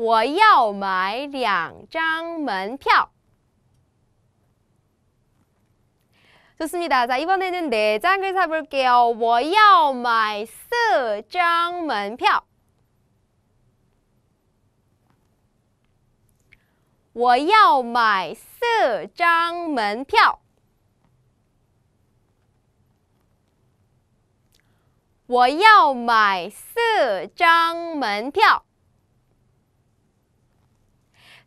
我要买两张门票。좋습니다자이번에는네장을사볼게요我要买四张门票。我要买四张门票。我要买四张门票。